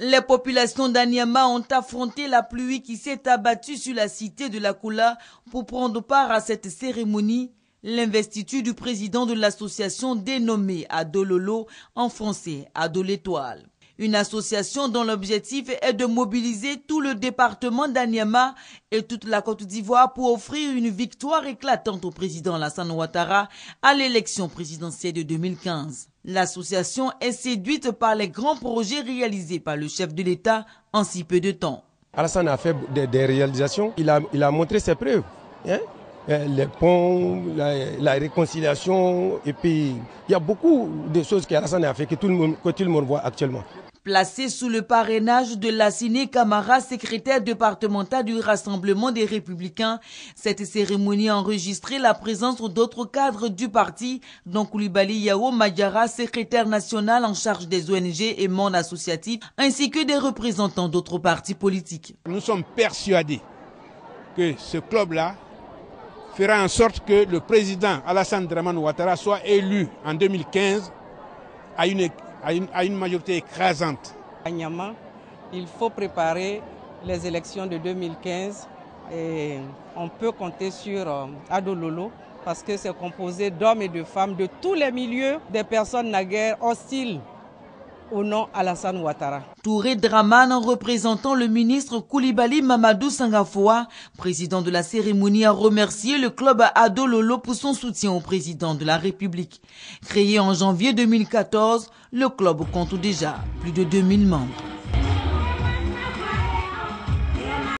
Les populations d'Anyama ont affronté la pluie qui s'est abattue sur la cité de la pour prendre part à cette cérémonie. L'investiture du président de l'association dénommée Adololo en français Adolétoile une association dont l'objectif est de mobiliser tout le département d'Aniama et toute la Côte d'Ivoire pour offrir une victoire éclatante au président Alassane Ouattara à l'élection présidentielle de 2015. L'association est séduite par les grands projets réalisés par le chef de l'État en si peu de temps. Alassane a fait des, réalisations, il a, il a, montré ses preuves. Hein. Euh, les ponts, la, réconciliation, et puis il y a beaucoup de choses qu'Alassane a fait que tout le monde, que tout le monde voit actuellement placé sous le parrainage de Lassiné Camara, secrétaire départemental du Rassemblement des Républicains. Cette cérémonie a enregistré la présence d'autres cadres du parti, dont Koulibaly Yao Magyara, secrétaire national en charge des ONG et monde associatif, ainsi que des représentants d'autres partis politiques. Nous sommes persuadés que ce club-là fera en sorte que le président Alassane Draman Ouattara soit élu en 2015 à une à une, à une majorité écrasante. À il faut préparer les élections de 2015 et on peut compter sur euh, Adololo parce que c'est composé d'hommes et de femmes de tous les milieux, des personnes naguère hostiles au nom Alassane Ouattara. Touré Draman, en représentant le ministre Koulibaly Mamadou Sangafoa, président de la cérémonie, a remercié le club Adololo pour son soutien au président de la République. Créé en janvier 2014, le club compte déjà plus de 2000 membres.